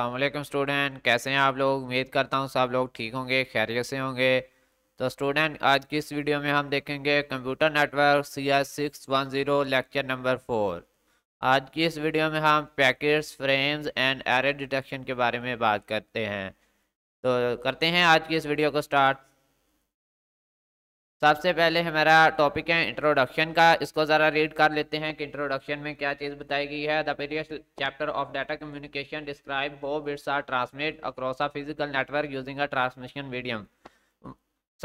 अल्लाम स्टूडेंट कैसे हैं आप लोग उम्मीद करता हूँ सब लोग ठीक होंगे खैरियत से होंगे तो स्टूडेंट आज की इस वीडियो में हम देखेंगे computer network C S six one zero lecture number four आज की इस वीडियो में हम packets frames and error detection के बारे में बात करते हैं तो करते हैं आज की इस वीडियो को स्टार्ट सबसे पहले हमारा टॉपिक है इंट्रोडक्शन का इसको ज़रा रीड कर लेते हैं कि इंट्रोडक्शन में क्या चीज़ बताई गई है the chapter of data communication describe how bits are transmit across a physical network using a transmission medium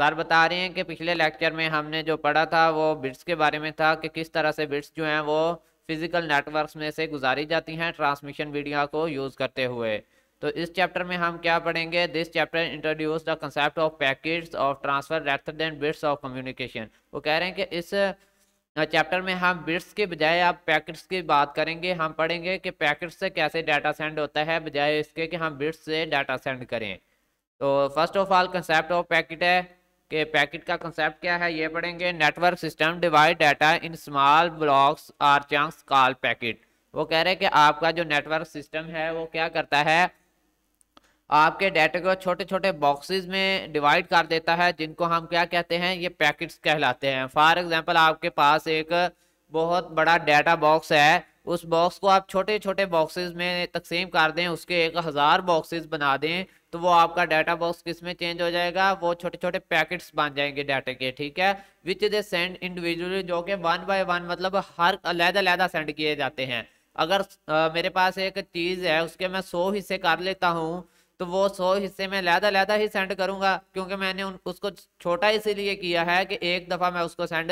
sir बता रहे हैं कि पिछले लेक्चर में हमने जो पढ़ा था वो बिट्स के बारे में था कि किस तरह से बिट्स जो हैं वो फिजिकल नेटवर्क्स में से गुजारी जाती हैं ट्रांसमिशन मीडिया को यूज़ करते हुए तो इस चैप्टर में हम क्या पढ़ेंगे this chapter introduce the concept of packets of transfer rather than bits of communication वो कह रहे हैं कि इस चैप्टर में हम बिट्स के बजाय आप पैकेट्स की बात करेंगे हम पढ़ेंगे कि पैकेट्स से कैसे डाटा सेंड होता है बजाय इसके कि हम बिट्स से डाटा सेंड करें तो first of all concept of packet है कि पैकेट का कंसेप्ट क्या है ये पढ़ेंगे network system divide data in small blocks or chunks call packet वो कह रहे हैं कि आपका जो नेटवर्क सिस्टम है वो क्या करता है आपके डाटा को छोटे छोटे बॉक्सेस में डिवाइड कर देता है जिनको हम क्या कहते हैं ये पैकेट्स कहलाते हैं फॉर एग्जांपल आपके पास एक बहुत बड़ा डाटा बॉक्स है उस बॉक्स को आप छोटे छोटे बॉक्सेस में तकसीम कर दें उसके एक हज़ार बॉक्सेस बना दें तो वो आपका डाटा बॉक्स किस में चेंज हो जाएगा वो छोटे छोटे पैकेट्स बन जाएंगे डाटा के ठीक है विच दे सेंड इंडिविजुअली जो कि वन बाय वन मतलब हर अलहदा अलहदा सेंड किए जाते हैं अगर आ, मेरे पास एक चीज़ है उसके मैं सौ हिस्से कर लेता हूँ तो वो सौ हिस्से में लहदा लहदा ही सेंड करूंगा क्योंकि मैंने उन उसको छोटा इसीलिए किया है कि एक दफ़ा मैं उसको सेंड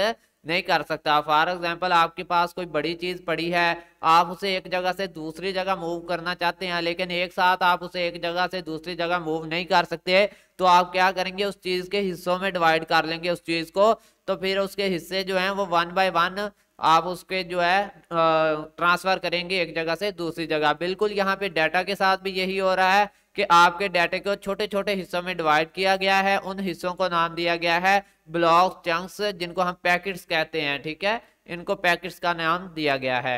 नहीं कर सकता फॉर एग्जाम्पल आपके पास कोई बड़ी चीज़ पड़ी है आप उसे एक जगह से दूसरी जगह मूव करना चाहते हैं लेकिन एक साथ आप उसे एक जगह से दूसरी जगह मूव नहीं कर सकते तो आप क्या करेंगे उस चीज़ के हिस्सों में डिवाइड कर लेंगे उस चीज़ को तो फिर उसके हिस्से जो है वो वन बाय वन आप उसके जो है ट्रांसफ़र करेंगे एक जगह से दूसरी जगह बिल्कुल यहाँ पे डाटा के साथ भी यही हो रहा है कि आपके डाटे को छोटे छोटे हिस्सों में डिवाइड किया गया है उन हिस्सों को नाम दिया गया है ब्लॉक चंक्स जिनको हम पैकेट्स कहते हैं ठीक है इनको पैकेट्स का नाम दिया गया है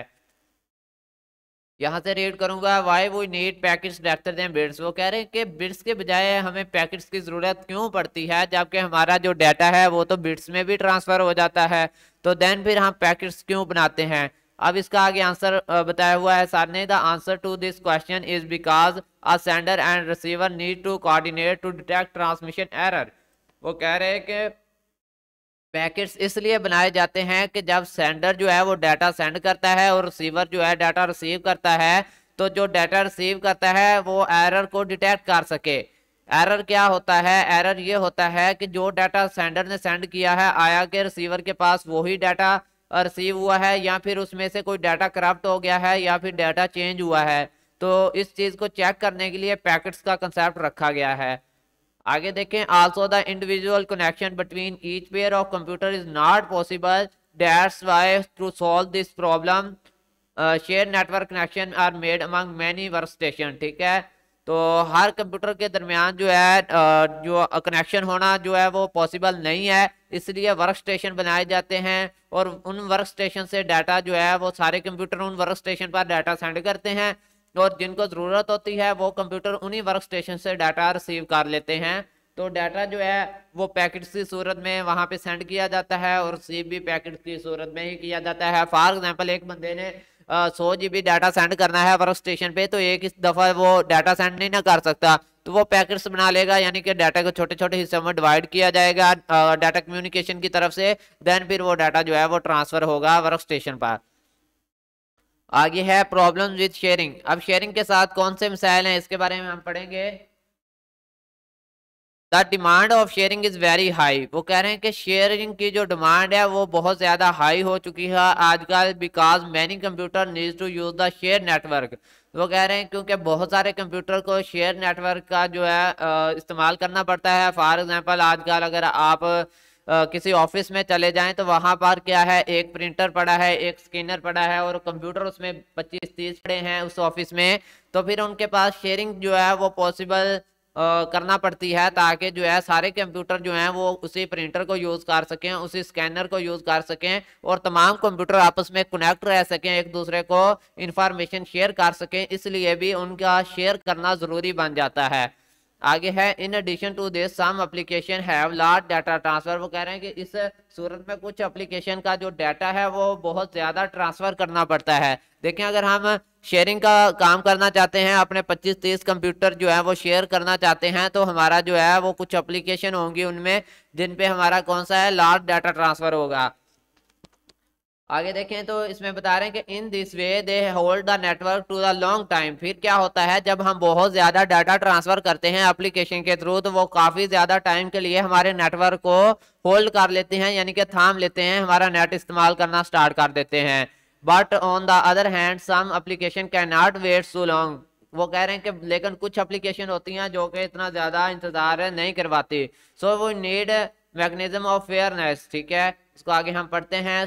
यहाँ से रीड करूंगा why we need packets rather than bits वो कह रहे हैं कि बिट्स के बजाय हमें पैकेट्स की ज़रूरत क्यों पड़ती है जबकि हमारा जो डाटा है वो तो बिट्स में भी ट्रांसफ़र हो जाता है तो देन फिर हम पैकेट्स क्यों बनाते हैं अब इसका आगे आंसर बताया हुआ है सर ने the answer to this question is because a sender and receiver need to coordinate to detect transmission error वो कह रहे हैं कि पैकेट्स इसलिए बनाए जाते हैं कि जब सेंडर जो है वो डाटा सेंड करता है और रिसीवर जो है डाटा रिसीव करता है तो जो डाटा रिसीव करता है वो एरर को डिटेक्ट कर सके एरर क्या होता है एरर ये होता है कि जो डाटा सेंडर ने सेंड किया है आया के रिसीवर के पास वही डाटा रिसीव हुआ है या फिर उसमें से कोई डाटा करप्ट हो गया है या फिर डाटा चेंज हुआ है तो इस चीज़ को चेक करने के लिए पैकेट्स का कंसेप्ट रखा गया है आगे देखें also the individual connection between each pair of computer is not possible that's why to solve this problem share network connection are made among many work station ठीक है तो हर कंप्यूटर के दरमियान जो है जो कनेक्शन होना जो है वो पॉसिबल नहीं है इसलिए वर्क स्टेशन बनाए जाते हैं और उन वर्क स्टेशन से डाटा जो है वो सारे कंप्यूटर उन वर्क स्टेशन पर डाटा सेंड करते हैं और जिनको ज़रूरत होती है वो कंप्यूटर उन्हीं वर्क स्टेशन से डाटा रिसीव कर लेते हैं तो डाटा जो है वो पैकेट की सूरत में वहाँ पे सेंड किया जाता है और रिसीव भी पैकेट की सूरत में ही किया जाता है फॉर एग्जांपल एक बंदे ने सो जी बी डाटा सेंड करना है वर्क स्टेशन पे तो एक दफ़ा वो डाटा सेंड नहीं ना कर सकता तो वो पैकेट्स बना लेगा यानी कि डाटा को छोटे छोटे हिस्सों में डिवाइड किया जाएगा डाटा कम्युनिकेशन की तरफ से देन फिर वो डाटा जो है वो ट्रांसफ़र होगा वर्क स्टेशन पर आगे है प्रॉब्लम विद शेयरिंग अब शेयरिंग के साथ कौन से मिसाइल हैं इसके बारे में हम पढ़ेंगे the demand of sharing is very high वो कह रहे हैं कि शेयरिंग की जो डिमांड है वो बहुत ज़्यादा हाई हो चुकी है आजकल because many computer need to use the share network वो कह रहे हैं क्योंकि बहुत सारे कंप्यूटर को शेयर नेटवर्क का जो है इस्तेमाल करना पड़ता है फॉर एग्ज़ाम्पल आजकल अगर आप Uh, किसी ऑफिस में चले जाएं तो वहां पर क्या है एक प्रिंटर पड़ा है एक स्कैनर पड़ा है और कंप्यूटर उसमें 25 30 पड़े हैं उस ऑफिस में तो फिर उनके पास शेयरिंग जो है वो पॉसिबल करना पड़ती है ताकि जो है सारे कंप्यूटर जो हैं वो उसी प्रिंटर को यूज़ कर सकें उसी स्कैनर को यूज़ कर सकें और तमाम कंप्यूटर आपस में कनेक्ट रह सकें एक दूसरे को इंफॉर्मेशन शेयर कर सकें इसलिए भी उनका शेयर करना ज़रूरी बन जाता है आगे है in addition to this some application have large data transfer वो कह रहे हैं कि इस सूरत में कुछ एप्लीकेशन का जो डाटा है वो बहुत ज़्यादा ट्रांसफ़र करना पड़ता है देखें अगर हम शेयरिंग का काम करना चाहते हैं अपने 25-30 कंप्यूटर जो है वो शेयर करना चाहते हैं तो हमारा जो है वो कुछ एप्लीकेशन होंगी उनमें जिन पे हमारा कौन सा है लार्ज डाटा ट्रांसफ़र होगा आगे देखें तो इसमें बता रहे हैं कि in this way they hold the network to the long time फिर क्या होता है जब हम बहुत ज़्यादा डाटा ट्रांसफ़र करते हैं एप्लीकेशन के थ्रू तो वो काफ़ी ज़्यादा टाइम के लिए हमारे नेटवर्क को होल्ड कर लेते हैं यानी कि थाम लेते हैं हमारा नेट इस्तेमाल करना स्टार्ट कर देते हैं but on the other hand some application can not wait so long वो कह रहे हैं कि लेकिन कुछ एप्लीकेशन होती हैं जो कि इतना ज़्यादा इंतज़ार नहीं करवाती सो वो नीड मैकनिज़म ऑफ फेयरनेस ठीक है इसको आगे हम पढ़ते हैं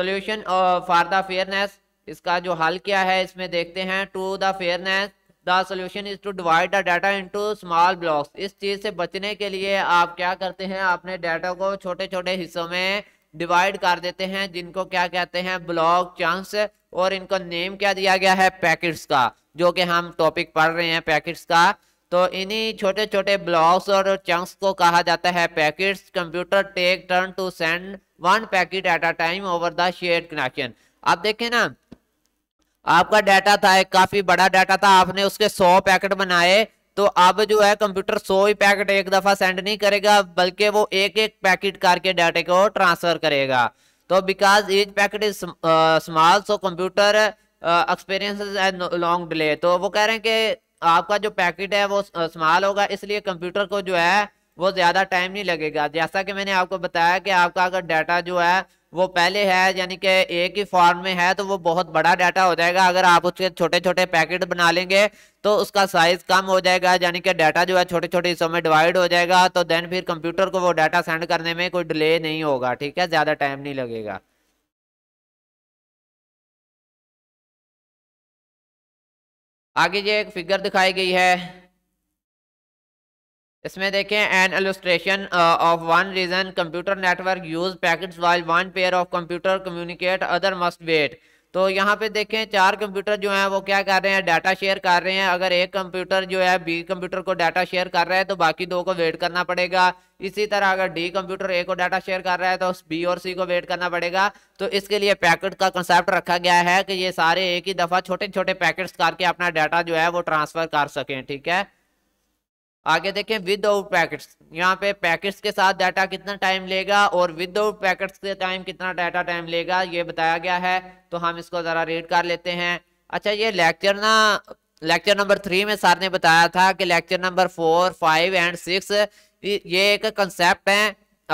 सोल्यूशन फॉर द फेयरनेस इसका जो हल क्या है इसमें देखते हैं to the fairness the solution is to divide the data into small blocks इस चीज़ से बचने के लिए आप क्या करते हैं अपने डाटा को छोटे छोटे हिस्सों में डिवाइड कर देते हैं जिनको क्या कहते हैं ब्लॉक चंक्स और इनको नेम क्या दिया गया है पैकेट्स का जो कि हम टॉपिक पढ़ रहे हैं पैकेट्स का तो इन्हीं छोटे छोटे ब्लॉक्स और चंक्स को कहा जाता है packets computer take turn to send one packet at a time over the share connection आप देखें ना आपका डाटा था एक काफी बड़ा डाटा था आपने उसके सौ पैकेट बनाए तो अब जो है कंप्यूटर सौ ही पैकेट एक दफा सेंड नहीं करेगा बल्कि वो एक एक पैकेट करके डाटे को ट्रांसफर करेगा तो because each packet is small so computer experience and long delay तो वो कह रहे हैं कि आपका जो पैकेट है वो स्मॉल होगा इसलिए कंप्यूटर को जो है वो ज़्यादा टाइम नहीं लगेगा जैसा कि मैंने आपको बताया कि आपका अगर डाटा जो है वो पहले है यानी कि एक ही फॉर्म में है तो वो बहुत बड़ा डाटा हो जाएगा अगर आप उसके छोटे छोटे पैकेट बना लेंगे तो उसका साइज कम हो जाएगा यानी कि डाटा जो है छोटे छोटे हिस्सों में डिवाइड हो जाएगा तो देन फिर कंप्यूटर को वो डाटा सेंड करने में कोई डिले नहीं होगा ठीक है ज़्यादा टाइम नहीं लगेगा आगे ये एक फिगर दिखाई गई है इसमें देखें an illustration of one region computer network use packets while one pair of computer communicate other must wait तो यहाँ पे देखें चार कंप्यूटर जो हैं वो क्या कर रहे हैं डाटा शेयर कर रहे हैं अगर एक कंप्यूटर जो है बी कंप्यूटर को डाटा शेयर कर रहा है तो बाकी दो को वेट करना पड़ेगा इसी तरह अगर डी कंप्यूटर ए को डाटा शेयर कर रहा है तो बी और सी को वेट करना पड़ेगा तो इसके लिए पैकेट का कंसेप्ट रखा गया है कि ये सारे एक ही दफ़ा छोटे छोटे पैकेट करके अपना डाटा जो है वो ट्रांसफ़र कर सकें ठीक है आगे देखें विदाउट पैकेट्स यहाँ पे पैकेट्स के साथ डाटा कितना टाइम लेगा और विदाउट पैकेट्स के टाइम कितना डाटा टाइम लेगा ये बताया गया है तो हम इसको ज़रा रीड कर लेते हैं अच्छा ये लेक्चर ना लेक्चर नंबर थ्री में सर ने बताया था कि lecture number four five and six ये एक कंसेप्ट है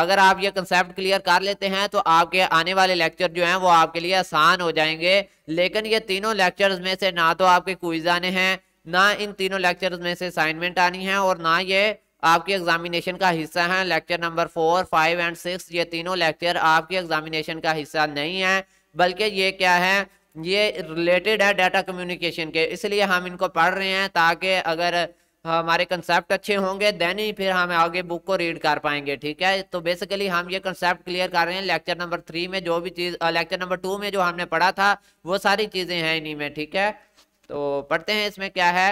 अगर आप ये कंसेप्ट क्लियर कर लेते हैं तो आपके आने वाले लेक्चर जो हैं वो आपके लिए आसान हो जाएंगे लेकिन ये तीनों लेक्चर्स में से ना तो आपके क्विज आने हैं ना इन तीनों लेक्चर में से असाइनमेंट आनी है और ना ये आपके एग्जामिनेशन का हिस्सा है lecture number four five and six ये तीनों लेक्चर आपके एग्जामिनेशन का हिस्सा नहीं है बल्कि ये क्या है ये रिलेटेड है डाटा कम्युनिकेशन के इसलिए हम इनको पढ़ रहे हैं ताकि अगर हमारे कंसेप्ट अच्छे होंगे देन ही फिर हम आगे बुक को रीड कर पाएंगे ठीक है तो बेसिकली हम ये कंसेप्ट क्लियर कर रहे हैं लेक्चर नंबर थ्री में जो भी चीज़ लेक्चर नंबर टू में जो हमने पढ़ा था वो सारी चीज़ें हैं इन्हीं में ठीक है तो पढ़ते हैं इसमें क्या है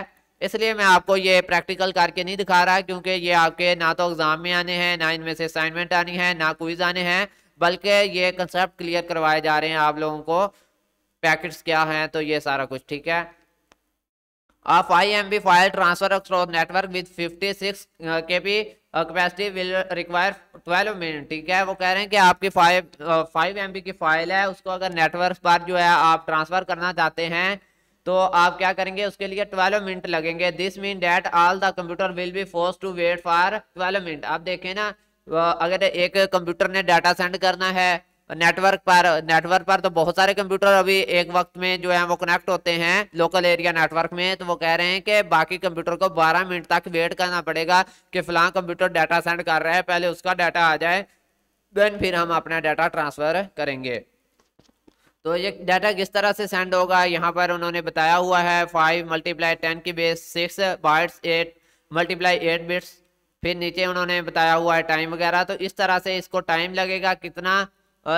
इसलिए मैं आपको ये प्रैक्टिकल करके नहीं दिखा रहा क्योंकि ये आपके ना तो एग्ज़ाम में आने हैं ना इनमें से असाइनमेंट आनी है ना क्विज आने हैं बल्कि ये कंसेप्ट क्लियर करवाए जा रहे हैं आप लोगों को पैकेट्स क्या हैं तो ये सारा कुछ ठीक है आप I M B file transfer network with 56 six K P capacity will require 12 minute ठीक है वो कह रहे हैं कि आपकी फाइव फाइव एम की फाइल है उसको अगर नेटवर्क पर जो है आप ट्रांसफ़र करना चाहते हैं तो आप क्या करेंगे उसके लिए 12 मिनट लगेंगे this mean that all the computer will be force to wait for 12 minute आप देखें ना अगर एक कंप्यूटर ने डाटा सेंड करना है नेटवर्क पर नेटवर्क पर तो बहुत सारे कंप्यूटर अभी एक वक्त में जो है वो कनेक्ट होते हैं लोकल एरिया नेटवर्क में तो वो कह रहे हैं कि बाकी कंप्यूटर को 12 मिनट तक वेट करना पड़ेगा कि फिलहाल कंप्यूटर डाटा सेंड कर रहा है पहले उसका डाटा आ जाए देन फिर हम अपना डाटा ट्रांसफर करेंगे तो ये डाटा किस तरह से सेंड होगा यहाँ पर उन्होंने बताया हुआ है फाइव मल्टीप्लाई टेन की base six bytes eight multiply eight bits फिर नीचे उन्होंने बताया हुआ है टाइम वगैरह तो इस तरह से इसको टाइम लगेगा कितना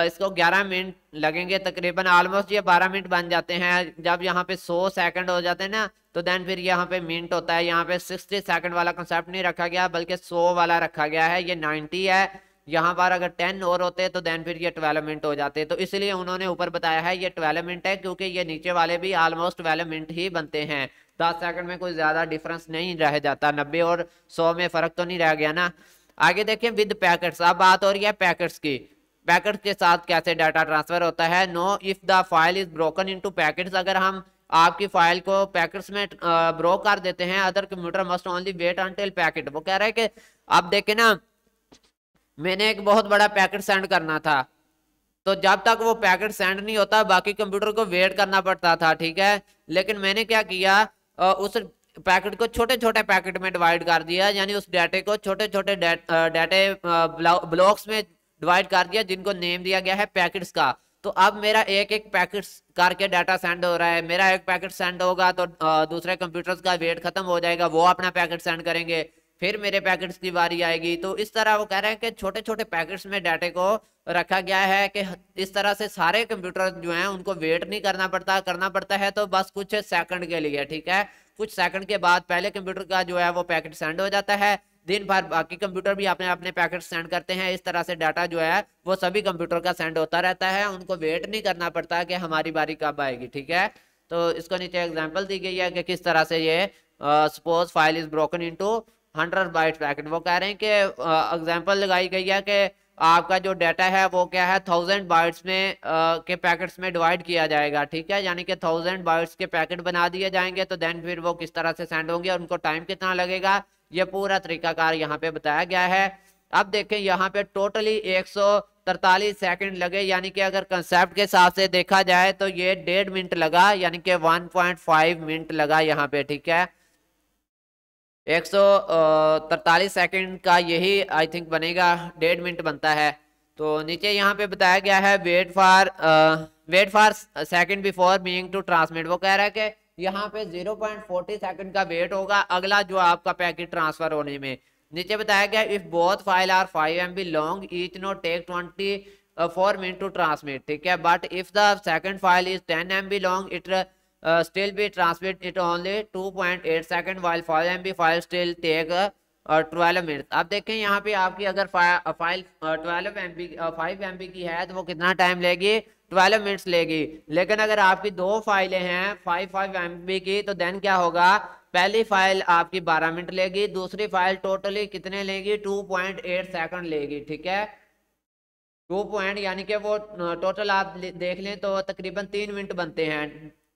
इसको 11 मिनट लगेंगे तकरीबन ऑलमोस्ट ये 12 मिनट बन जाते हैं जब यहाँ पे 100 सेकंड हो जाते हैं ना तो देन फिर यहाँ पे मिनट होता है यहाँ पे 60 सेकंड वाला कंसेप्ट नहीं रखा गया बल्कि 100 वाला रखा गया है ये 90 है यहाँ पर अगर टेन और होते तो देन फिर ये ट्वेलमेंट हो जाते तो इसलिए उन्होंने ऊपर बताया है ये ट्वेलमेंट है क्योंकि ये नीचे वाले भी ऑलमोस्ट ट्वेलमेंट ही बनते हैं दस सेकंड में कोई ज़्यादा डिफरेंस नहीं रह जाता नब्बे और सौ में फ़र्क तो नहीं रह गया ना आगे देखें विद पैकेट्स अब बात हो रही है पैकेट्स की पैकेट्स के साथ कैसे डाटा ट्रांसफ़र होता है no if the file is broken into packets अगर हम आपकी फाइल को पैकेट्स में ब्रोक कर देते हैं other computer must only wait until packet वो कह रहे हैं कि आप देखें ना मैंने एक बहुत बड़ा पैकेट सेंड करना था तो जब तक वो पैकेट सेंड नहीं होता बाकी कंप्यूटर को वेट करना पड़ता था ठीक है लेकिन मैंने क्या किया उस पैकेट को छोटे छोटे पैकेट में डिवाइड कर दिया यानी उस डाटे को छोटे छोटे डाटे ब्लॉक्स में डिवाइड कर दिया जिनको नेम दिया गया है पैकेट्स का तो अब मेरा एक एक पैकेट करके डाटा सेंड हो रहा है मेरा एक पैकेट सेंड होगा तो दूसरे कंप्यूटर्स का वेट खत्म हो जाएगा वो अपना पैकेट सेंड करेंगे फिर मेरे पैकेट्स की बारी आएगी तो इस तरह वो कह रहे हैं कि छोटे छोटे पैकेट्स में डाटे को रखा गया है कि इस तरह से सारे कंप्यूटर जो हैं उनको वेट नहीं करना पड़ता करना पड़ता है तो बस कुछ सेकंड के लिए ठीक है कुछ सेकंड के बाद पहले कंप्यूटर का जो है वो पैकेट सेंड हो जाता है दिन भर बाकी कंप्यूटर भी अपने अपने पैकेट सेंड करते हैं इस तरह से डाटा जो है वो सभी कंप्यूटर का सेंड होता रहता है उनको वेट नहीं करना पड़ता कि हमारी बारी कब आएगी ठीक है तो इसको नीचे एग्जाम्पल दी गई है कि किस तरह से ये suppose file is broken into hundred bytes packet वो कह रहे हैं कि एग्जाम्पल लगाई गई है कि आपका जो डाटा है वो क्या है थाउजेंड बाइट्स में आ, के पैकेट्स में डिवाइड किया जाएगा ठीक है यानी कि थाउजेंड बाइट्स के पैकेट बना दिए जाएंगे तो देन फिर वो किस तरह से सेंड होंगे और उनको टाइम कितना लगेगा ये पूरा तरीकाकार यहाँ पे बताया गया है अब देखें यहाँ पे टोटली एक तरतालीस सेकेंड लगे यानी कि अगर कंसेप्ट के हिसाब से देखा जाए तो ये डेढ़ मिनट लगा यानी कि वन मिनट लगा यहाँ पे ठीक है एक सौ तरतालीस सेकेंड का यही आई थिंक बनेगा डेढ़ मिनट बनता है तो नीचे यहाँ पे बताया गया है wait for wait for second before being to transmit वो कह रहा है कि यहाँ पे 0.40 सेकंड का वेट होगा अगला जो आपका पैकेट ट्रांसफर होने में नीचे बताया गया if both file are 5 B long each no take 24 minute to transmit ठीक है but if the second file is 10 B long it uh, still be transmit it only 2.8 second while 5 MB file still take uh, और twelve minute आप देखें यहाँ पे आपकी अगर file twelve M B five M B की है तो वो कितना टाइम लेगी ट्वेल्व मिनट्स लेगी लेकिन अगर आपकी दो फाइलें हैं फाइव फाइव एम बी की तो देन क्या होगा पहली फाइल आपकी बारह मिनट लेगी दूसरी फाइल टोटली कितने लेगी टू पॉइंट एट सेकेंड लेगी ठीक है टू पॉइंट यानी कि वो टोटल uh, आप देख लें तो तकरीबन तीन मिनट बनते हैं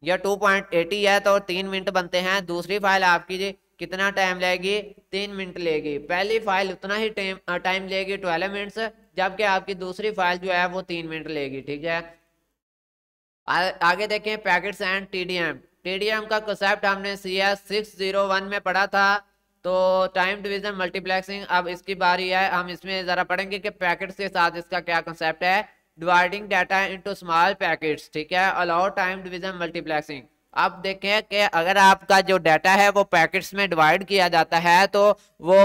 या 2.80 है तो तीन मिनट बनते हैं दूसरी फाइल आपकी जी कितना टाइम लेगी तीन मिनट लेगी पहली फाइल उतना ही टाइम लेगी ट्वेल्व मिनट्स जबकि आपकी दूसरी फाइल जो है वो तीन मिनट लेगी ठीक है आ, आगे देखें पैकेट्स एंड टीडीएम टीडीएम का कंसेप्ट हमने C S six zero one में पढ़ा था तो टाइम डिवीजन मल्टीप्लेक्सिंग अब इसकी बारी है हम इसमें ज़रा पढ़ेंगे कि पैकेट्स के साथ इसका क्या कंसेप्ट है dividing data into small packet ठीक है अलाउ टाइम डिविजन मल्टीप्लेक्सिंग आप देखें कि अगर आपका जो डाटा है वो पैकेट्स में डिवाइड किया जाता है तो वो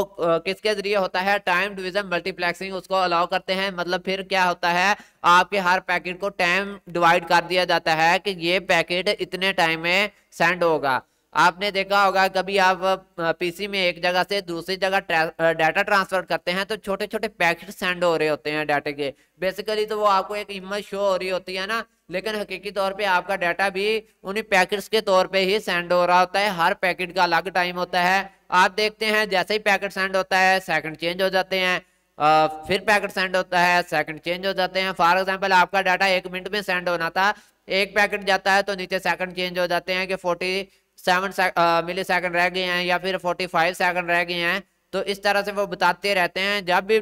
किसके जरिए होता है टाइम डिवीजन मल्टीप्लेक्सिंग उसको अलाउ करते हैं मतलब फिर क्या होता है आपके हर पैकेट को टाइम डिवाइड कर दिया जाता है कि ये पैकेट इतने टाइम में सेंड होगा आपने देखा होगा कभी आप पीसी में एक जगह से दूसरी जगह डाटा ट्रांसफर करते हैं तो छोटे छोटे पैकेट सेंड हो रहे होते हैं डाटे के बेसिकली तो वो आपको एक हिम्मत शो हो रही होती है ना लेकिन हकीकी तौर पे आपका डाटा भी उन्हीं पैकेट्स के तौर पे ही सेंड हो रहा होता है हर पैकेट का अलग टाइम होता है आप देखते हैं जैसे ही पैकेट सेंड होता है सेकंड चेंज हो जाते हैं फिर पैकेट सेंड होता है सेकंड चेंज हो जाते हैं फॉर एग्जांपल आपका डाटा एक मिनट में सेंड होना था एक पैकेट जाता है तो नीचे सेकंड चेंज हो जाते हैं कि forty seven millisecond uh, रह गए हैं या फिर फोर्टी फाइव सेकेंड रह गए हैं तो इस तरह से वो बताते रहते हैं जब भी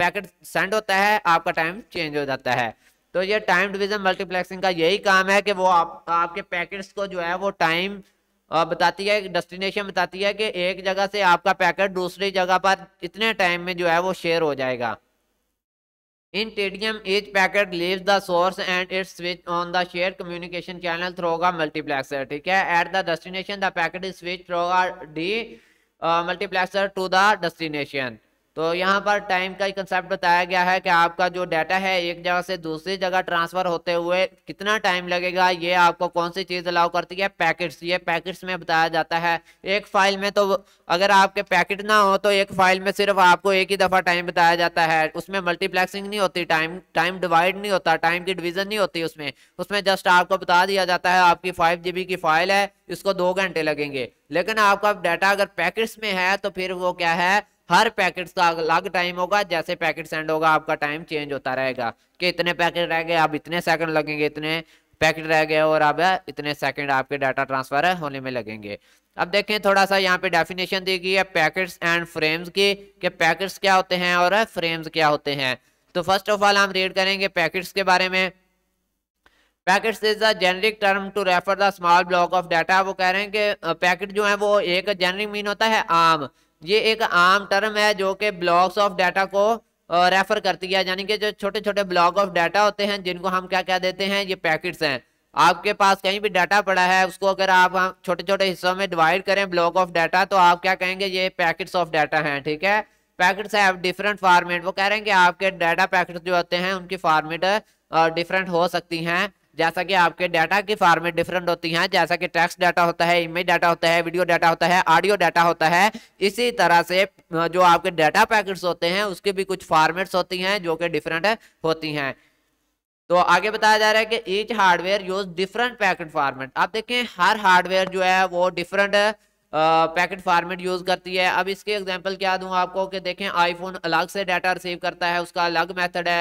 पैकेट uh, सेंड होता है आपका टाइम चेंज हो जाता है तो ये टाइम डिवीजन मल्टीप्लेक्सिंग का यही काम है कि वो आप आपके पैकेट्स को जो है वो टाइम uh, बताती है डेस्टिनेशन बताती है कि एक जगह से आपका पैकेट दूसरी जगह पर इतने टाइम में जो है वो शेयर हो जाएगा In Tedium, each packet leaves the source and it's switch on the shared communication channel through a multiplexer. Okay, At the destination, the packet is switched through a D uh, multiplexer to the destination. तो यहाँ पर time का concept बताया गया है कि आपका जो डाटा है एक जगह से दूसरी जगह ट्रांसफर होते हुए कितना टाइम लगेगा ये आपको कौन सी चीज़ अलाउ करती है पैकेट्स ये पैकेट्स में बताया जाता है एक फाइल में तो अगर आपके पैकेट ना हो तो एक फाइल में सिर्फ आपको एक ही दफ़ा टाइम बताया जाता है उसमें मल्टीप्लेक्सिंग नहीं होती टाइम टाइम डिवाइड नहीं होता टाइम की डिविजन नहीं होती उसमें उसमें जस्ट आपको बता दिया जाता है आपकी फाइव की फाइल है इसको दो घंटे लगेंगे लेकिन आपका डाटा अगर पैकेट्स में है तो फिर वो क्या है हर पैकेट्स का अलग टाइम होगा जैसे पैकेट सेंड होगा आपका टाइम चेंज होता रहेगा कि इतने पैकेट रह गए आप इतने सेकंड लगेंगे इतने पैकेट रह गए और अब इतने सेकंड आपके डाटा ट्रांसफर होने में लगेंगे अब देखें थोड़ा सा यहाँ पे डेफिनेशन दी गई है पैकेट्स एंड फ्रेम्स की कि पैकेट्स क्या होते हैं और फ्रेम्स क्या होते हैं तो फर्स्ट ऑफ ऑल हम रीड करेंगे पैकेट्स के बारे में packets is a generic term to refer the small block of data वो कह रहे हैं कि पैकेट जो है वो एक जेनरिक मीन होता है आम ये एक आम टर्म है जो कि ब्लॉक्स ऑफ डाटा को रेफर करती है यानी कि जो छोटे छोटे ब्लॉक ऑफ डाटा होते हैं जिनको हम क्या क्या देते हैं ये पैकेट्स हैं आपके पास कहीं भी डाटा पड़ा है उसको अगर आप छोटे छोटे हिस्सों में डिवाइड करें ब्लॉक ऑफ डाटा तो आप क्या कहेंगे ये पैकेट्स ऑफ डाटा हैं ठीक है पैकेट्स है डिफरेंट फॉर्मेट वो कह रहे हैं कि आपके डाटा पैकेट जो होते हैं उनकी फार्मेट डिफरेंट हो सकती हैं जैसा कि आपके डाटा की फॉर्मेट डिफरेंट होती हैं जैसा कि टेक्स्ट डाटा होता है इमेज डाटा होता है वीडियो डाटा होता है ऑडियो डाटा होता है इसी तरह से जो आपके डाटा पैकेट्स होते हैं उसके भी कुछ फॉर्मेट्स होती हैं जो कि डिफरेंट होती हैं तो आगे बताया जा रहा है कि each hardware use different packet format आप देखें हर हार्डवेयर जो है वो डिफरेंट पैकेट फॉर्मेट यूज करती है अब इसके एग्जांपल क्या दूं आपको कि देखें आईफोन अलग से डाटा रिसीव करता है उसका अलग मेथड है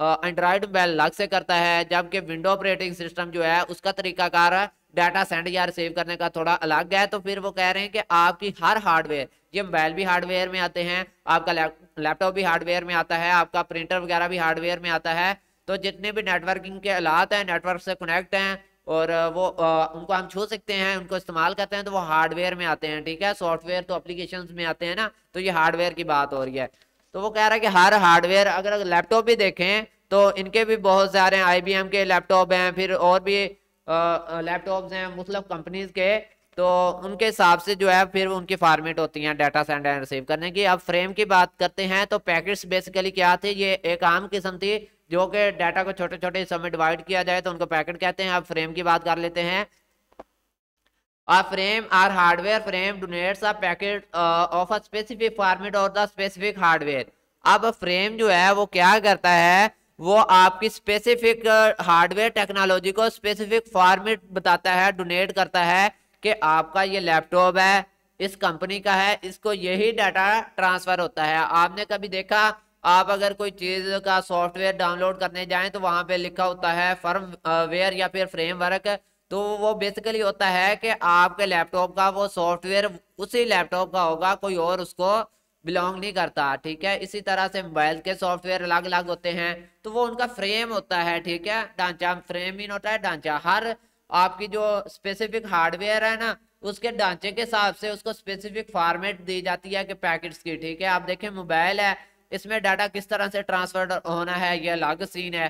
एंड्रॉयड मोबाइल अलग से करता है जबकि विंडो ऑपरेटिंग सिस्टम जो है उसका तरीकाकार डाटा सेंड या रिसीव करने का थोड़ा अलग है तो फिर वो कह रहे हैं कि आपकी हर हार्डवेयर ये मोबाइल भी हार्डवेयर में आते हैं आपका लैपटॉप भी हार्डवेयर में आता है आपका प्रिंटर वगैरह भी हार्डवेयर में आता है तो जितने भी नेटवर्किंग के आलात हैं नेटवर्क से कनेक्ट हैं और वो आ, उनको हम छू सकते हैं उनको इस्तेमाल करते हैं तो वो हार्डवेयर में आते हैं ठीक है सॉफ्टवेयर तो अप्लीकेशन में आते हैं ना तो ये हार्डवेयर की बात हो रही है तो वो कह रहा है कि हर हार्डवेयर अगर लैपटॉप भी देखें तो इनके भी बहुत सारे आई के लैपटॉप हैं फिर और भी लैपटॉप्स हैं मतलब कंपनीज के तो उनके हिसाब से जो है फिर उनकी फॉर्मेट होती हैं डाटा सेंड एंड रिसीव करने की अब फ्रेम की बात करते हैं तो पैकेट्स बेसिकली क्या थे ये एक आम किस्म थी जो कि डाटा को छोटे छोटे हिस्सों में डिवाइड किया जाए तो उनको पैकेट कहते हैं अब फ्रेम की बात कर लेते हैं A frame or hardware frame donates a packet uh, of a specific format or the specific अब फ्रेम जो है वो क्या करता है वो आपकी स्पेसिफिक हार्डवेयर टेक्नोलॉजी को स्पेसिफिक फॉर्मेट बताता है डोनेट करता है कि आपका ये लैपटॉप है इस कंपनी का है इसको यही डाटा ट्रांसफर होता है आपने कभी देखा आप अगर कोई चीज़ का सॉफ्टवेयर डाउनलोड करने जाएं तो वहां पे लिखा होता है फर्म वेयर या फिर फ्रेमवर्क तो वो बेसिकली होता है कि आपके लैपटॉप का वो सॉफ्टवेयर उसी लैपटॉप का होगा कोई और उसको बिलोंग नहीं करता ठीक है इसी तरह से मोबाइल के सॉफ्टवेयर अलग अलग होते हैं तो वो उनका फ्रेम होता है ठीक है ढांचा फ्रेम ही होता है ढांचा हर आपकी जो स्पेसिफिक हार्डवेयर है ना उसके ढांचे के हिसाब से उसको स्पेसिफिक फॉर्मेट दी जाती है कि पैकेट्स की ठीक है आप देखें मोबाइल है इसमें डाटा किस तरह से ट्रांसफर होना है ये अलग सीन है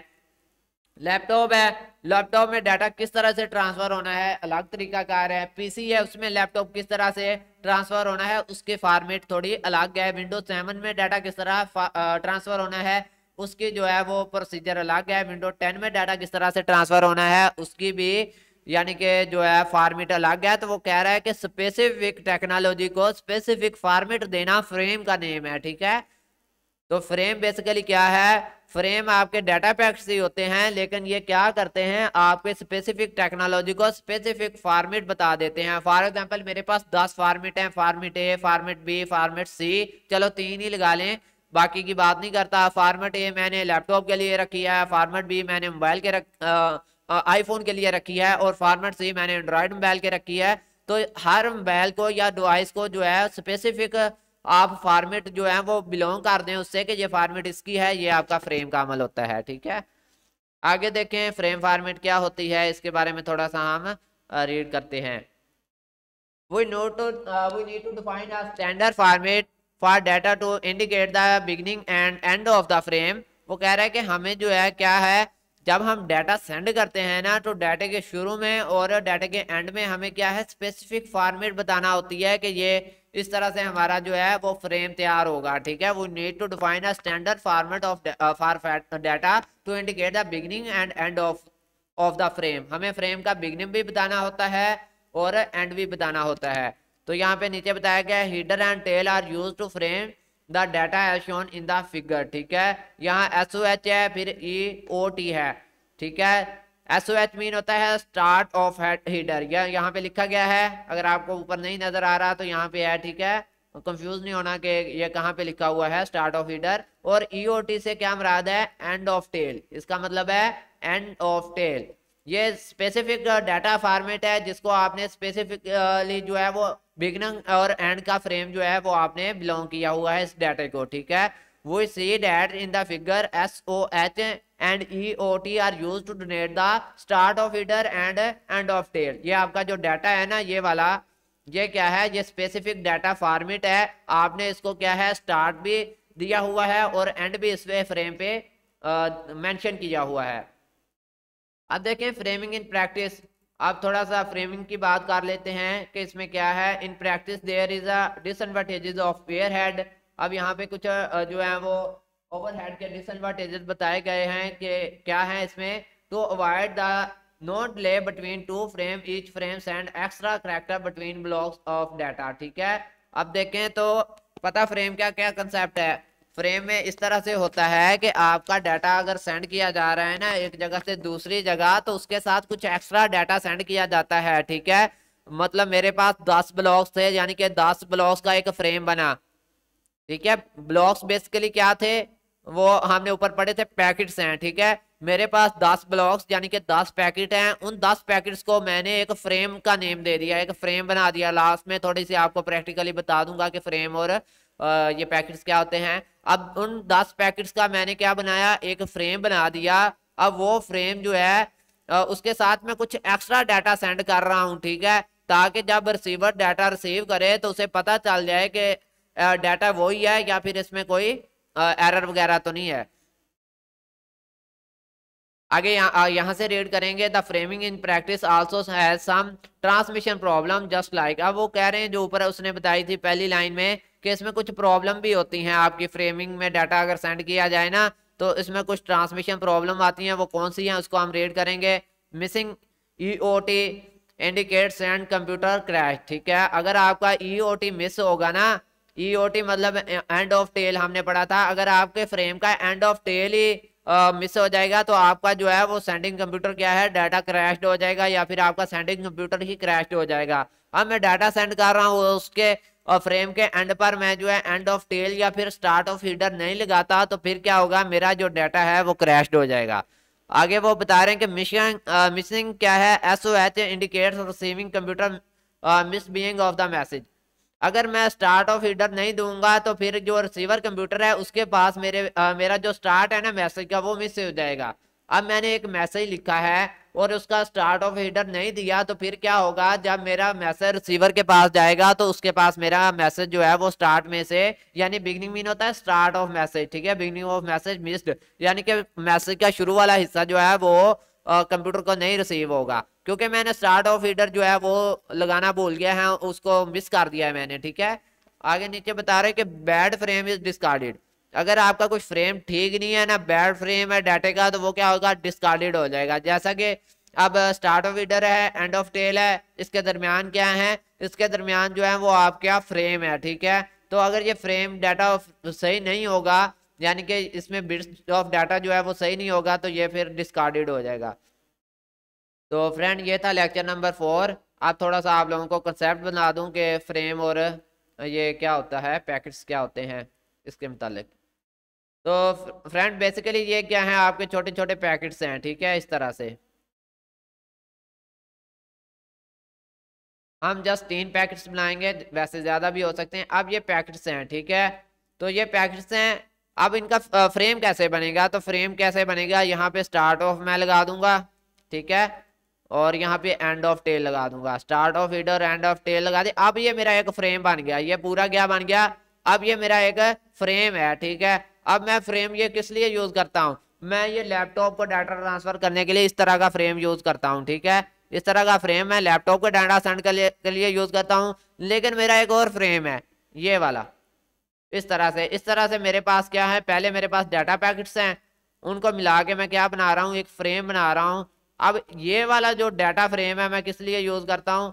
लैपटॉप है लैपटॉप में डाटा किस तरह से ट्रांसफर होना है अलग तरीका कार है पीसी है उसमें लैपटॉप किस तरह से ट्रांसफर होना है उसके फॉर्मेट थोड़ी अलग है विंडोज सेवन में डाटा किस तरह ट्रांसफर होना है उसकी जो है वो प्रोसीजर अलग है विंडोज टेन में डाटा किस तरह से ट्रांसफर होना है उसकी भी यानी कि जो है फॉर्मेट अलग है तो वो कह रहा है कि स्पेसिफिक टेक्नोलॉजी को स्पेसिफिक फॉर्मेट देना फ्रेम का नेम है ठीक है तो फ्रेम बेसिकली क्या है फ्रेम आपके डाटा पैक्स ही होते हैं लेकिन ये क्या करते हैं आपके स्पेसिफिक टेक्नोलॉजी को स्पेसिफिक फॉर्मेट बता देते हैं फॉर एग्जाम्पल मेरे पास दस फॉर्मेट हैं format A format B format C चलो तीन ही लगा लें बाकी की बात नहीं करता फॉर्मेट ए मैंने लैपटॉप के लिए रखी है फॉर्मेट बी मैंने मोबाइल के रख आईफोन के लिए रखी है और फॉर्मेट सी मैंने एंड्रॉयड मोबाइल के रखी है तो हर मोबाइल को या डिवाइस को जो है स्पेसिफिक आप फॉर्मेट जो है वो बिलोंग कर दें उससे कि ये फॉर्मेट इसकी है ये आपका फ्रेम का अमल होता है ठीक है आगे देखें फ्रेम फॉर्मेट क्या होती है इसके बारे में थोड़ा सा हम रीड करते हैं we need to uh, we need to define a standard format for data to indicate the and and end of वो कह रहा है कि हमें जो है क्या है जब हम डाटा सेंड करते हैं ना तो डाटा के शुरू में और डाटा के एंड में हमें क्या है स्पेसिफिक फॉर्मेट बताना होती है कि ये इस तरह से हमारा जो है वो फ्रेम तैयार होगा ठीक है we need to define a standard format of for data to indicate the beginning and end of of the frame हमें फ्रेम का बिगनिंग भी बताना होता है और एंड भी बताना होता है तो यहाँ पे नीचे बताया गया header and tail are use to frame the data as shown in the figure ठीक है यहाँ एस ओ एच है फिर ई ओ टी है ठीक है एस ओ एच मीन होता है स्टार्ट ऑफ हीटर या यहाँ पे लिखा गया है अगर आपको ऊपर नहीं नजर आ रहा तो यहाँ पे है ठीक है कंफ्यूज नहीं होना कि ये कहाँ पे लिखा हुआ है स्टार्ट ऑफ हीटर और ईओटी e से क्या मराद है एंड ऑफ टेल इसका मतलब है एंड ऑफ टेल ये स्पेसिफिक डाटा फॉर्मेट है जिसको आपने स्पेसिफिकली जो है वो बिगनिंग और एंड का फ्रेम जो है वो आपने बिलोंग किया हुआ है इस डाटा को ठीक है वो see that in the figure S O H and E O T are use to denote the start of header and end of tail ये आपका जो डाटा है ना ये वाला ये क्या है ये स्पेसिफिक डाटा फॉर्मेट है आपने इसको क्या है स्टार्ट भी दिया हुआ है और एंड भी इस फ्रेम पे मेंशन किया हुआ है अब देखें फ्रेमिंग इन प्रैक्टिस अब थोड़ा सा फ्रेमिंग की बात कर लेते हैं कि इसमें क्या है in practice there is a disadvantages of pair head अब यहाँ पे कुछ जो है वो ओवरहेड के डिसएडवांटेजेस बताए गए हैं कि क्या है इसमें to avoid the note lay between two frame each frame and extra character between blocks of data ठीक है अब देखें तो पता फ्रेम क्या क्या कंसेप्ट है फ्रेम में इस तरह से होता है कि आपका डाटा अगर सेंड किया जा रहा है ना एक जगह से दूसरी जगह तो उसके साथ कुछ एक्स्ट्रा डाटा सेंड किया जाता है ठीक है मतलब मेरे पास दस ब्लॉक्स थे यानी कि दस ब्लॉक्स का एक फ्रेम बना ठीक है ब्लॉक्स बेसिकली क्या थे वो हमने ऊपर पढ़े थे पैकेट्स हैं ठीक है मेरे पास दस ब्लॉक्स यानी कि दस पैकेट हैं उन दस पैकेट्स को मैंने एक फ्रेम का नेम दे दिया एक फ्रेम बना दिया लास्ट में थोड़ी सी आपको प्रैक्टिकली बता दूंगा कि फ्रेम और ये पैकेट्स क्या होते हैं अब उन दस पैकेट्स का मैंने क्या बनाया एक फ्रेम बना दिया अब वो फ्रेम जो है उसके साथ में कुछ एक्स्ट्रा डाटा सेंड कर रहा हूँ ठीक है ताकि जब रिसीवर डाटा रिसीव करे तो उसे पता चल जाए कि डाटा वही है या फिर इसमें कोई एरर वगैरह तो नहीं है आगे यहाँ यहाँ से रीड करेंगे the framing in practice also has some transmission problem just like अब वो कह रहे हैं जो ऊपर उसने बताई थी पहली लाइन में कि इसमें कुछ प्रॉब्लम भी होती हैं आपकी फ्रेमिंग में डाटा अगर सेंड किया जाए ना तो इसमें कुछ ट्रांसमिशन प्रॉब्लम आती हैं वो कौन सी हैं उसको हम रीड करेंगे missing E O T indicate send computer crash ठीक है अगर आपका ई ओ टी मिस होगा ना ईओटी e मतलब एंड ऑफ टेल हमने पढ़ा था अगर आपके फ्रेम का एंड ऑफ टेल ही मिस हो जाएगा तो आपका जो है वो सेंडिंग कंप्यूटर क्या है डाटा क्रैश्ड हो जाएगा या फिर आपका सेंडिंग कंप्यूटर ही क्रैश्ड हो जाएगा अब मैं डाटा सेंड कर रहा हूँ उसके और फ्रेम के एंड पर मैं जो है एंड ऑफ टेल या फिर स्टार्ट ऑफ हीडर नहीं लगाता तो फिर क्या होगा मेरा जो डाटा है वो क्रैश्ड हो जाएगा आगे वो बता रहे हैं कि मिशन मिसिंग क्या है S O H indicates receiving computer miss being of the message अगर मैं स्टार्ट ऑफ हीटर नहीं दूंगा तो फिर जो रिसीवर कंप्यूटर है उसके पास मेरे आ, मेरा जो स्टार्ट है ना मैसेज का वो मिस हो जाएगा अब मैंने एक मैसेज लिखा है और उसका स्टार्ट ऑफ हीटर नहीं दिया तो फिर क्या होगा जब मेरा मैसेज रिसीवर के पास जाएगा तो उसके पास मेरा मैसेज जो है वो स्टार्ट में से यानी बिगनिंग मीन होता है स्टार्ट ऑफ मैसेज ठीक है बिगनिंग ऑफ मैसेज मिस्ड यानी कि मैसेज का शुरू वाला हिस्सा जो है वो कंप्यूटर को नहीं रिसीव होगा क्योंकि मैंने स्टार्ट ऑफ हीटर जो है वो लगाना भूल गया है उसको मिस कर दिया है मैंने ठीक है आगे नीचे बता रहे कि बैड फ्रेम इज डिस्कार्डेड अगर आपका कुछ फ्रेम ठीक नहीं है ना बैड फ्रेम है डाटे का तो वो क्या होगा डिस्कार्डेड हो जाएगा जैसा कि अब स्टार्ट ऑफ हीटर है एंड ऑफ टेल है इसके दरमियान क्या है इसके दरमियान जो है वो आपका फ्रेम है ठीक है तो अगर ये फ्रेम डाटा सही नहीं होगा यानी कि इसमें बिट्स ऑफ डाटा जो है वो सही नहीं होगा तो ये फिर डिस्कार्डेड हो जाएगा तो फ्रेंड ये था लेक्चर नंबर फोर आप थोड़ा सा आप लोगों को कंसेप्ट बना दूं कि फ्रेम और ये क्या होता है पैकेट्स क्या होते हैं इसके मतलब तो फ्रेंड बेसिकली ये क्या है आपके छोटे छोटे पैकेट्स हैं ठीक है इस तरह से हम जस्ट तीन पैकेट्स बनाएंगे वैसे ज़्यादा भी हो सकते हैं अब ये पैकेट्स हैं ठीक है तो ये पैकेट्स हैं अब इनका फ्रेम कैसे बनेगा तो फ्रेम कैसे बनेगा यहाँ पे स्टार्ट ऑफ मैं लगा दूंगा ठीक है और यहाँ पे एंड ऑफ टेल लगा दूंगा start of header end of tail लगा दे अब ये मेरा एक फ्रेम बन गया ये पूरा क्या बन गया अब ये मेरा एक फ्रेम है ठीक है अब मैं फ्रेम ये किस लिए यूज करता हूँ मैं ये लैपटॉप को डाटा ट्रांसफर करने के लिए इस तरह का फ्रेम यूज करता हूँ ठीक है इस तरह का फ्रेम मैं लैपटॉप को डाटा सेंड के लिए यूज करता हूँ लेकिन मेरा एक और फ्रेम है ये वाला इस तरह से इस तरह से मेरे पास क्या है पहले मेरे पास डाटा पैकेट्स हैं उनको मिला के मैं क्या बना रहा हूँ एक फ्रेम बना रहा हूँ अब ये वाला जो डाटा फ्रेम है मैं किस लिए यूज़ करता हूँ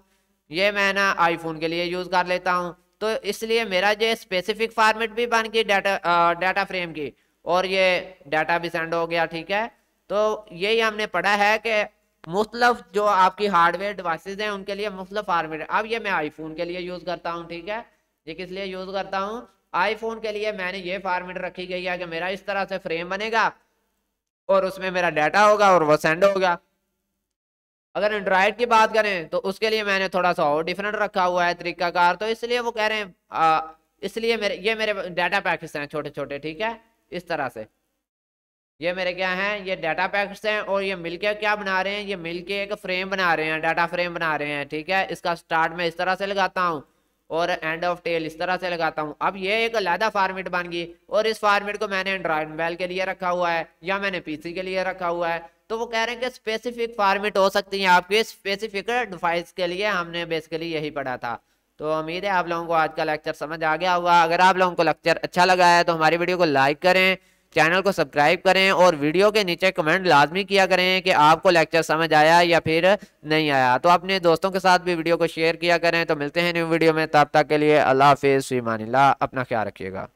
ये मैं ना आईफोन के लिए यूज़ कर लेता हूँ तो इसलिए मेरा ये स्पेसिफिक फॉर्मेट भी बन गई डाटा डाटा फ्रेम की और ये डाटा भी सेंड हो गया ठीक है तो यही हमने पढ़ा है कि मुख्तलफ जो आपकी हार्डवेयर डिवाइसेज हैं उनके लिए मुख्तलफ फार्मेट अब ये मैं आईफोन के लिए यूज़ करता हूँ ठीक है ये किस लिए यूज़ करता हूँ आईफोन के लिए मैंने ये फॉर्मेट रखी गई है कि मेरा इस तरह से फ्रेम बनेगा और उसमें मेरा डाटा होगा और वो सेंड होगा अगर एंड्रॉयड की बात करें तो उसके लिए मैंने थोड़ा सा और डिफरेंट रखा हुआ है तरीकाकार तो इसलिए वो कह रहे हैं इसलिए मेरे ये मेरे डाटा पैकेट्स हैं छोटे छोटे ठीक है इस तरह से ये मेरे क्या हैं ये डाटा पैकेट्स हैं और ये मिलके क्या बना रहे हैं ये मिलके एक फ्रेम बना रहे हैं डाटा फ्रेम बना रहे हैं ठीक है इसका स्टार्ट मैं इस तरह से लगाता हूँ और एंड ऑफ टेल इस तरह से लगाता हूँ अब ये एक अलहदा फार्मेट बन गई और इस फार्मेट को मैंने एंड्रॉइड मोबाइल के लिए रखा हुआ है या मैंने पीसी के लिए रखा हुआ है तो वो कह रहे हैं कि स्पेसिफिक फार्मेट हो सकती है आपके स्पेसिफिक डिवाइस के लिए हमने बेसिकली यही पढ़ा था तो उम्मीद है आप लोगों को आज का लेक्चर समझ आ गया हुआ अगर आप लोगों को लेक्चर अच्छा लगा है तो हमारी वीडियो को लाइक करें चैनल को सब्सक्राइब करें और वीडियो के नीचे कमेंट लाजमी किया करें कि आपको लेक्चर समझ आया या फिर नहीं आया तो अपने दोस्तों के साथ भी वीडियो को शेयर किया करें तो मिलते हैं न्यू वीडियो में तब तक के लिए अल्लाह हाफिज़ सीमानिल्ला अपना ख्याल रखिएगा